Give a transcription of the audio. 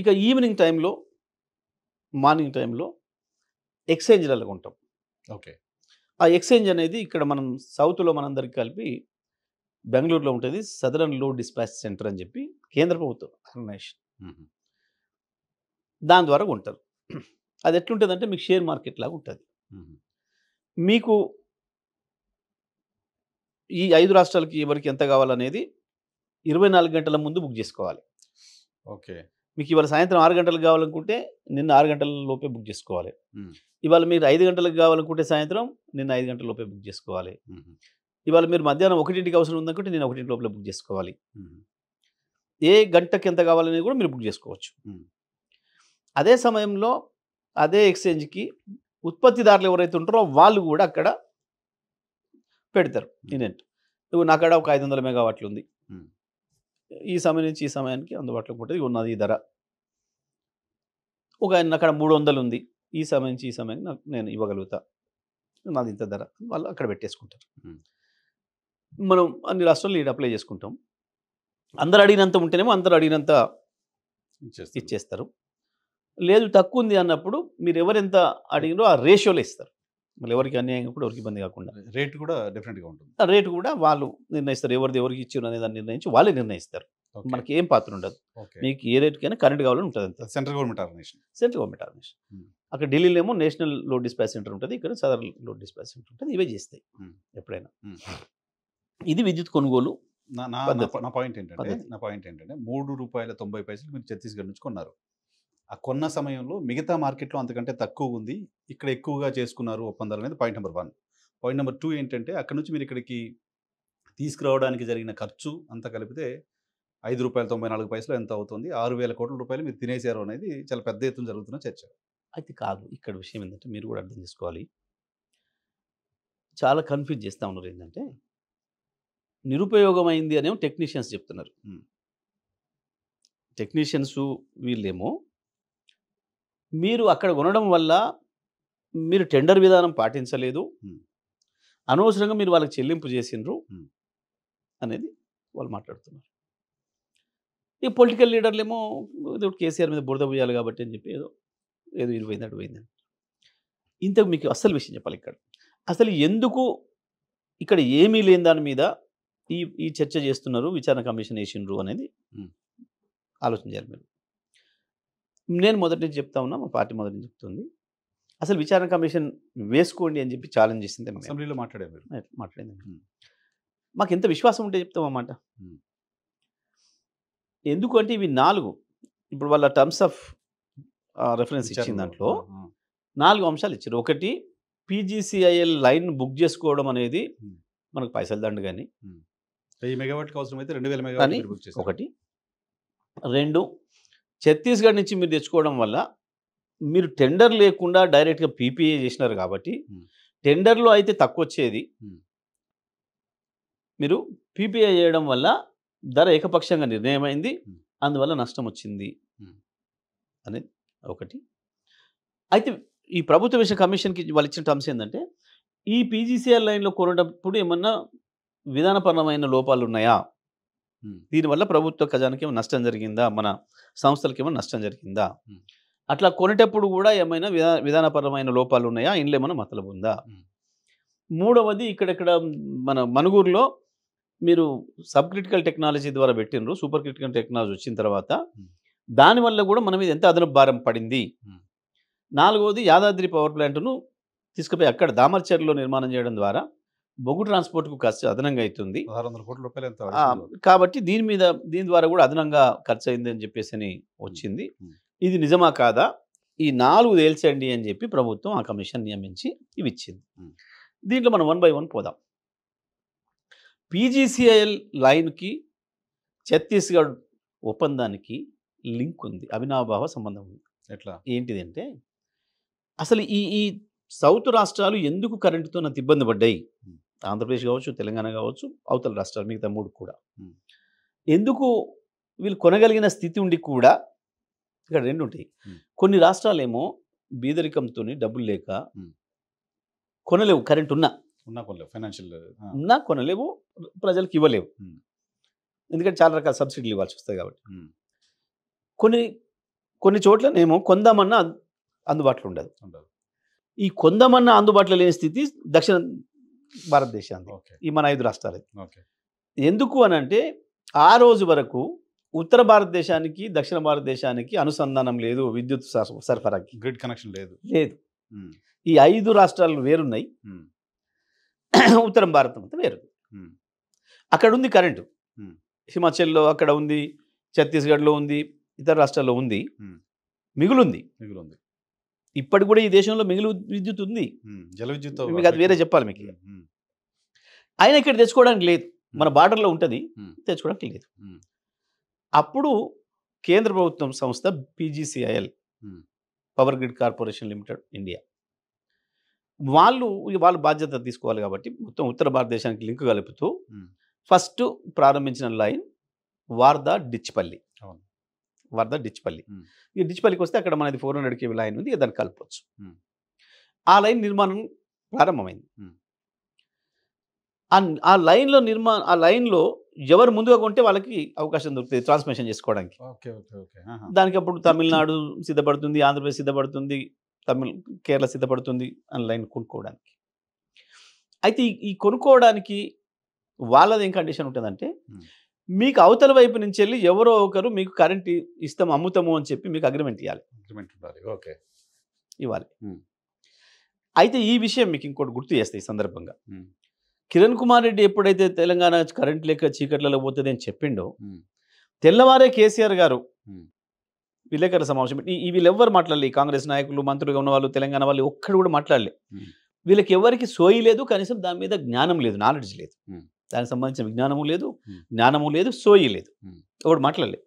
ఇక ఈవినింగ్ టైంలో మార్నింగ్ టైంలో ఎక్స్చేంజ్లలో ఉంటాం ఓకే ఆ ఎక్స్చేంజ్ అనేది ఇక్కడ మనం సౌత్లో మనందరికి కలిపి బెంగళూరులో ఉంటుంది సదరన్ లో డిస్పాచ్ సెంటర్ అని చెప్పి కేంద్ర ప్రభుత్వం ఆర్గనైజేషన్ దాని ద్వారా ఉంటారు అది ఎట్లుంటుందంటే మీకు షేర్ మార్కెట్ లాగా ఉంటుంది మీకు ఈ ఐదు రాష్ట్రాలకి ఎవరికి ఎంత కావాలనేది ఇరవై నాలుగు గంటల ముందు బుక్ చేసుకోవాలి ఓకే మీకు ఇవాళ సాయంత్రం ఆరు గంటలకు కావాలనుకుంటే నిన్న ఆరు గంటల లోపే బుక్ చేసుకోవాలి ఇవాళ మీరు ఐదు గంటలకు కావాలనుకుంటే సాయంత్రం నిన్న ఐదు గంటల లోపే బుక్ చేసుకోవాలి ఇవాళ మీరు మధ్యాహ్నం ఒకటింటికి అవసరం ఉందనుకుంటే నేను ఒకటింటి లోపల బుక్ చేసుకోవాలి ఏ గంటకి ఎంత కావాలనేది కూడా మీరు బుక్ చేసుకోవచ్చు అదే సమయంలో అదే ఎక్స్చేంజ్కి ఉత్పత్తిదారులు ఎవరైతే ఉంటారో వాళ్ళు కూడా అక్కడ పెడతారు నేనే నువ్వు నాకాడ ఒక ఐదు వందల మెగావాట్లు ఉంది ఈ సమయం నుంచి ఈ సమయానికి అందుబాటులోకి ఉంటుంది ఉన్నది ఈ ధర ఒక ఆయన అక్కడ మూడు వందలు ఉంది ఈ సమయం నుంచి ఈ సమయానికి నాకు నేను ఇవ్వగలుగుతా నాది ఇంత ధర వాళ్ళు అక్కడ పెట్టేసుకుంటారు మనం అన్ని రాష్ట్రాల్లో ఇది అప్లై చేసుకుంటాం అందరు అడిగినంత ఉంటేనేమో అందరు అడిగినంత ఇచ్చేస్తారు లేదు తక్కువ ఉంది అన్నప్పుడు మీరు ఎవరెంత అడిగినో ఆ రేషియోలో ఇస్తారు మళ్ళీ ఎవరికి అన్యాయం కూడా ఎవరికి ఇబ్బంది కాకుండా రేటు కూడా డిఫరెంట్గా ఉంటుంది రేటు కూడా వాళ్ళు నిర్ణయిస్తారు ఎవరిది ఎవరికి ఇచ్చారు అనే దాన్ని నిర్ణయించి వాళ్ళే నిర్ణయిస్తారు మనకి ఏం పాత్ర ఉండదు మీకు ఏ రేటుకైనా కరెంట్ కావాలని ఉంటుంది central government organization central government organization అక్కడ ఢిల్లీలో ఏమో నేషనల్ లోడ్ డిస్పాచ్ సెంటర్ ఉంటుంది ఇక్కడ సదరన్ లోడ్ డిస్పాచ్ సెంటర్ ఉంటుంది ఇవే చేస్తాయి ఎప్పుడైనా ఇది విద్యుత్ కొనుగోలు నా పాయింట్ ఏంటంటే నా పాయింట్ ఏంటంటే మూడు రూపాయల తొంభై పైసలు మీరు ఛత్తీస్గఢ్ నుంచి కొన్నారు ఆ కొన్న సమయంలో మిగతా మార్కెట్లో అంతకంటే తక్కువ ఉంది ఇక్కడ ఎక్కువగా చేసుకున్నారు ఒప్పందాలు అనేది point number one point number two ఏంటంటే అక్కడ నుంచి మీరు ఇక్కడికి తీసుకురావడానికి జరిగిన ఖర్చు అంతా కలిపితే ఐదు రూపాయల తొంభై నాలుగు పైసలు ఎంత అవుతుంది ఆరు వేల కోట్ల రూపాయలు మీరు తినేశారు అనేది చాలా పెద్ద ఎత్తున జరుగుతున్న చర్చ అయితే కాదు ఇక్కడ విషయం ఏంటంటే మీరు కూడా అర్థం చేసుకోవాలి చాలా కన్ఫ్యూజ్ చేస్తూ ఉన్నారు ఏంటంటే నిరుపయోగమైంది అనేమో టెక్నీషియన్స్ చెప్తున్నారు టెక్నీషియన్స్ వీళ్ళేమో మీరు అక్కడ ఉండడం వల్ల మీరు టెండర్ విధానం పాటించలేదు అనవసరంగా మీరు వాళ్ళకి చెల్లింపు చేసిండ్రు అనేది వాళ్ళు మాట్లాడుతున్నారు ఈ పొలిటికల్ లీడర్లు ఏమో ఏదో కేసీఆర్ మీద బురద పోయాలి కాబట్టి అని చెప్పి ఏదో ఏదో ఇరువైంది అటువైంది ఇంతకు మీకు అసలు విషయం చెప్పాలి ఇక్కడ అసలు ఎందుకు ఇక్కడ ఏమీ లేని దాని మీద ఈ ఈ చర్చ చేస్తున్నారు విచారణ కమిషన్ వేసిండ్రు అనేది చేయాలి మీరు నేను మొదటి నుంచి చెప్తా ఉన్నా మా పార్టీ మొదటి నుంచి చెప్తుంది అసలు విచారణ కమిషన్ వేసుకోండి అని చెప్పి ఛాలెంజ్ చేసింది అసెంబ్లీలో మాట్లాడారు మాట్లాడింది మాకు ఎంత విశ్వాసం ఉంటే చెప్తాం అన్నమాట ఎందుకంటే ఇవి నాలుగు ఇప్పుడు వాళ్ళ టర్మ్స్ ఆఫ్ రెఫరెన్స్ ఇచ్చిన దాంట్లో నాలుగు అంశాలు ఇచ్చారు ఒకటి పీజీసీఐఎల్ లైన్ బుక్ చేసుకోవడం అనేది మనకు పైసలు దండు కానీ వెయ్యి మెగావాట్కి అవసరం అయితే రెండు వేల మెగావాట్ ఒకటి రెండు ఛత్తీస్గఢ్ నుంచి మీరు తెచ్చుకోవడం వల్ల మీరు టెండర్ లేకుండా డైరెక్ట్గా పీపీఏ చేసినారు కాబట్టి టెండర్లో అయితే తక్కువ వచ్చేది మీరు పీపీఏ చేయడం వల్ల ధర ఏకపక్షంగా నిర్ణయమైంది అందువల్ల నష్టం వచ్చింది అనేది ఒకటి అయితే ఈ ప్రభుత్వ విషయ కమిషన్కి వాళ్ళు ఇచ్చిన టర్మ్స్ ఏంటంటే ఈ పీజీసీఆర్ లైన్లో కొనేటప్పుడు ఏమన్నా విధానపరమైన లోపాలు ఉన్నాయా దీనివల్ల ప్రభుత్వ ఖజానాకి ఏమైనా నష్టం జరిగిందా మన సంస్థలకి ఏమైనా నష్టం జరిగిందా అట్లా కొనేటప్పుడు కూడా ఏమైనా విధా విధానపరమైన లోపాలు ఉన్నాయా ఇందులో ఏమైనా మతలబు ఉందా మూడవది ఇక్కడెక్కడ మన మనుగూరులో మీరు సబ్ క్రిటికల్ టెక్నాలజీ ద్వారా పెట్టినరు సూపర్ క్రిటికల్ టెక్నాలజీ వచ్చిన తర్వాత దానివల్ల కూడా మన మీద ఎంత అదనపు భారం పడింది నాలుగవది యాదాద్రి పవర్ ప్లాంట్ను తీసుకుపోయి అక్కడ దామర్చేరులో నిర్మాణం చేయడం ద్వారా బొగ్గు ట్రాన్స్పోర్ట్కు ఖర్చు అదనంగా అవుతుంది రూపాయలు కాబట్టి దీని మీద దీని ద్వారా కూడా అదనంగా ఖర్చు అయింది అని చెప్పేసి అని వచ్చింది ఇది నిజమా కాదా ఈ నాలుగు తేల్చండి అని చెప్పి ప్రభుత్వం ఆ కమిషన్ నియమించి ఇవి ఇచ్చింది దీంట్లో మనం వన్ బై వన్ పోదాం పీజీసీఐఎల్ లైన్కి ఛత్తీస్గఢ్ ఒప్పందానికి లింక్ ఉంది అవినాభావ సంబంధం ఉంది ఎట్లా ఏంటిది అంటే అసలు ఈ ఈ సౌత్ రాష్ట్రాలు ఎందుకు కరెంటుతో నాకు ఇబ్బంది పడ్డాయి ఆంధ్రప్రదేశ్ కావచ్చు తెలంగాణ కావచ్చు అవతల రాష్ట్రాలు మిగతా మూడు కూడా ఎందుకు వీళ్ళు కొనగలిగిన స్థితి ఉండి కూడా ఇక్కడ రెండు ఉంటాయి కొన్ని రాష్ట్రాలేమో బీదరికంతో డబ్బులు లేక కొనలేవు కరెంట్ ఉన్నా ఉన్నా కొనలేవు ఫైనాన్షియల్ ఉన్నా కొనలేవు ప్రజలకు ఇవ్వలేవు ఎందుకంటే చాలా రకాల సబ్సిడీలు ఇవ్వాల్సి వస్తాయి కాబట్టి కొన్ని కొన్ని చోట్లనేమో కొందామన్నా అందుబాటులో ఉండదు ఈ కొందామన్నా అందుబాటులో లేని స్థితి దక్షిణ భారతదేశానికి ఈ మన ఐదు రాష్ట్రాలే ఎందుకు అని అంటే ఆ రోజు వరకు ఉత్తర భారతదేశానికి దక్షిణ భారతదేశానికి అనుసంధానం లేదు విద్యుత్ సరఫరాకి గ్రిడ్ కనెక్షన్ లేదు లేదు ఈ ఐదు రాష్ట్రాలు వేరున్నాయి ఉత్తరం భారతం అంతా వేరు అక్కడ ఉంది కరెంటు హిమాచల్లో అక్కడ ఉంది ఛత్తీస్గఢ్లో ఉంది ఇతర రాష్ట్రాల్లో ఉంది మిగులుంది మిగులుంది ఇప్పటికి కూడా ఈ దేశంలో మిగిలి విద్యుత్ ఉంది జల విద్యుత్ మీకు అది వేరే చెప్పాలి మీకు ఆయన ఇక్కడ తెచ్చుకోవడానికి లేదు మన బార్డర్లో ఉంటుంది తెచ్చుకోవడానికి లేదు అప్పుడు కేంద్ర ప్రభుత్వం సంస్థ PGCIL power grid corporation limited India వాళ్ళు వాళ్ళు బాధ్యత తీసుకోవాలి కాబట్టి మొత్తం ఉత్తర భారతదేశానికి లింక్ కలుపుతూ ఫస్ట్ ప్రారంభించిన లైన్ వార్దా డిచ్పల్లి వరద డిచ్పల్లి ఈ డిచ్పల్లికి వస్తే అక్కడ మనది ఫోర్ హండ్రెడ్ కేవీ లైన్ ఉంది దాన్ని కలపవచ్చు ఆ లైన్ నిర్మాణం ప్రారంభమైంది ఆ లైన్లో నిర్మాణ ఆ లైన్లో ఎవరు ముందుగా కొంటే వాళ్ళకి అవకాశం దొరుకుతుంది ట్రాన్స్మిషన్ చేసుకోవడానికి దానికి అప్పుడు తమిళనాడు సిద్ధపడుతుంది ఆంధ్రప్రదేశ్ సిద్ధపడుతుంది తమిళ కేరళ సిద్ధపడుతుంది అని లైన్ కొనుక్కోవడానికి అయితే ఈ కొనుక్కోవడానికి వాళ్ళది ఏం కండిషన్ ఉంటుందంటే మీకు అవతల వైపు నుంచి వెళ్ళి ఎవరో ఒకరు మీకు కరెంట్ ఇస్తాం అమ్ముతాము అని చెప్పి మీకు అగ్రిమెంట్ ఇవ్వాలి అగ్రిమెంట్ ఉండాలి ఓకే ఇవ్వాలి hmm. అయితే ఈ విషయం మీకు ఇంకోటి గుర్తు చేస్తాయి ఈ సందర్భంగా hmm. కిరణ్ కుమార్ రెడ్డి ఎప్పుడైతే తెలంగాణ కరెంట్ లేక చీకట్లలో పోతుంది అని చెప్పిండో hmm. తెల్లవారే కేసీఆర్ గారు విలేకరుల సమావేశం ఈ ఎవ్వరు మాట్లాడలే కాంగ్రెస్ నాయకులు మంత్రులుగా ఉన్న వాళ్ళు తెలంగాణ వాళ్ళు ఒక్కడు కూడా మాట్లాడలే వీళ్ళకి ఎవరికి సోయి లేదు కనీసం దాని మీద జ్ఞానం లేదు నాలెడ్జ్ లేదు దానికి సంబంధించిన విజ్ఞానము లేదు జ్ఞానము లేదు సోయి లేదు ఒకటి మాట్లాడలేదు